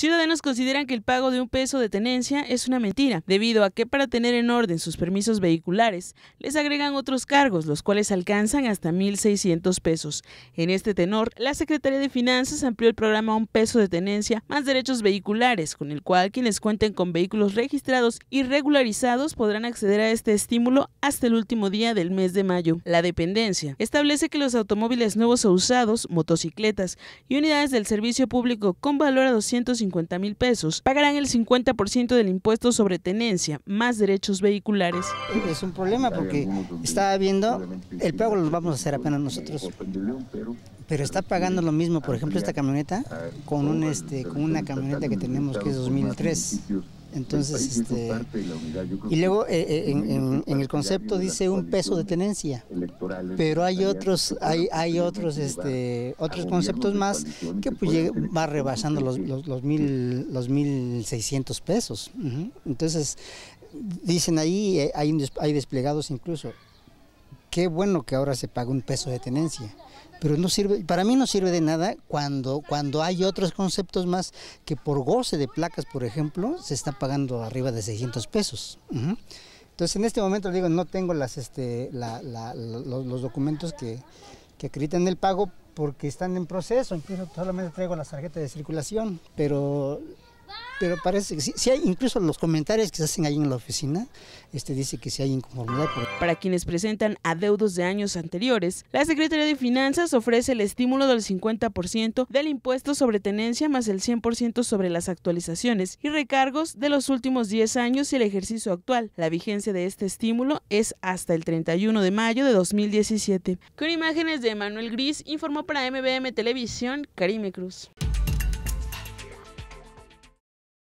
Ciudadanos consideran que el pago de un peso de tenencia es una mentira, debido a que para tener en orden sus permisos vehiculares les agregan otros cargos, los cuales alcanzan hasta 1.600 pesos. En este tenor, la Secretaría de Finanzas amplió el programa a un peso de tenencia más derechos vehiculares, con el cual quienes cuenten con vehículos registrados y regularizados podrán acceder a este estímulo hasta el último día del mes de mayo. La dependencia establece que los automóviles nuevos o usados, motocicletas y unidades del servicio público con valor a 250 mil pesos. Pagarán el 50% del impuesto sobre tenencia, más derechos vehiculares. Es un problema porque estaba viendo, el pago lo vamos a hacer apenas nosotros. Pero está pagando lo mismo, por ejemplo, esta camioneta con, un, este, con una camioneta que tenemos que es 2003. Entonces, este, y luego eh, en, el concepto dice un peso de tenencia, pero hay otros, hay, otros, este, otros conceptos más que pues, va rebasando los, los, mil, los mil seiscientos pesos. Entonces, dicen ahí, eh, hay, hay desplegados incluso qué bueno que ahora se paga un peso de tenencia. Pero no sirve, para mí no sirve de nada cuando, cuando hay otros conceptos más que por goce de placas, por ejemplo, se está pagando arriba de 600 pesos. Entonces, en este momento, digo, no tengo este, los, documentos que, que acreditan el pago porque están en proceso, incluso solamente traigo la tarjeta de circulación, pero pero parece que sí, hay, incluso los comentarios que se hacen ahí en la oficina, este dice que sí hay inconformidad. Para quienes presentan adeudos de años anteriores, la Secretaría de Finanzas ofrece el estímulo del 50% del impuesto sobre tenencia más el 100% sobre las actualizaciones y recargos de los últimos 10 años y el ejercicio actual. La vigencia de este estímulo es hasta el 31 de mayo de 2017. Con imágenes de Manuel Gris, informó para MBM Televisión Karime Cruz.